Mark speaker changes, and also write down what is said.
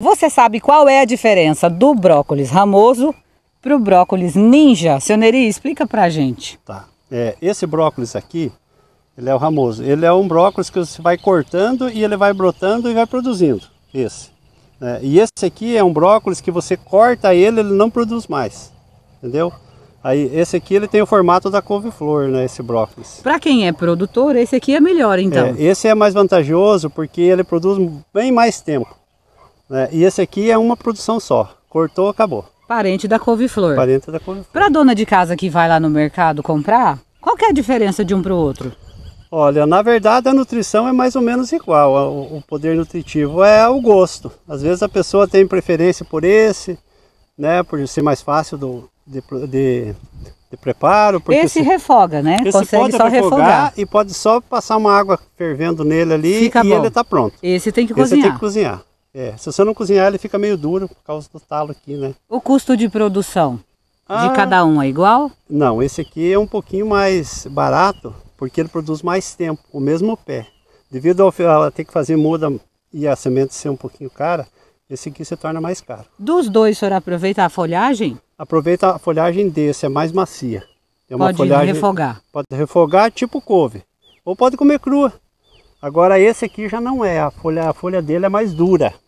Speaker 1: Você sabe qual é a diferença do brócolis ramoso para o brócolis ninja? Seu Neri, explica para a gente. Tá.
Speaker 2: É, esse brócolis aqui, ele é o ramoso. Ele é um brócolis que você vai cortando e ele vai brotando e vai produzindo. Esse. É, e esse aqui é um brócolis que você corta ele, ele não produz mais. Entendeu? Aí esse aqui ele tem o formato da couve-flor, né? Esse brócolis.
Speaker 1: Para quem é produtor, esse aqui é melhor, então. É,
Speaker 2: esse é mais vantajoso porque ele produz bem mais tempo. Né? E esse aqui é uma produção só. Cortou, acabou.
Speaker 1: Parente da couve-flor.
Speaker 2: Parente da couve-flor.
Speaker 1: Para dona de casa que vai lá no mercado comprar, qual que é a diferença de um para o outro?
Speaker 2: Olha, na verdade a nutrição é mais ou menos igual. O poder nutritivo é o gosto. Às vezes a pessoa tem preferência por esse, né, por ser mais fácil do, de, de, de preparo. esse se, refoga, né? Esse Consegue pode só refogar. E pode só passar uma água fervendo nele ali Fica e bom. ele está pronto. Esse tem que esse Tem que cozinhar. É, se você não cozinhar, ele fica meio duro por causa do talo aqui, né? O custo de produção ah, de cada um é igual? Não, esse aqui é um pouquinho mais barato, porque ele produz mais tempo, o mesmo pé. Devido ao ela ter que fazer muda e a semente ser um pouquinho cara, esse aqui se torna mais caro. Dos dois, o senhor aproveita a folhagem? Aproveita a folhagem desse, é mais macia. É pode folhagem, refogar? Pode refogar, tipo couve. Ou pode comer crua. Agora esse aqui já não é, a folha, a folha dele é mais dura.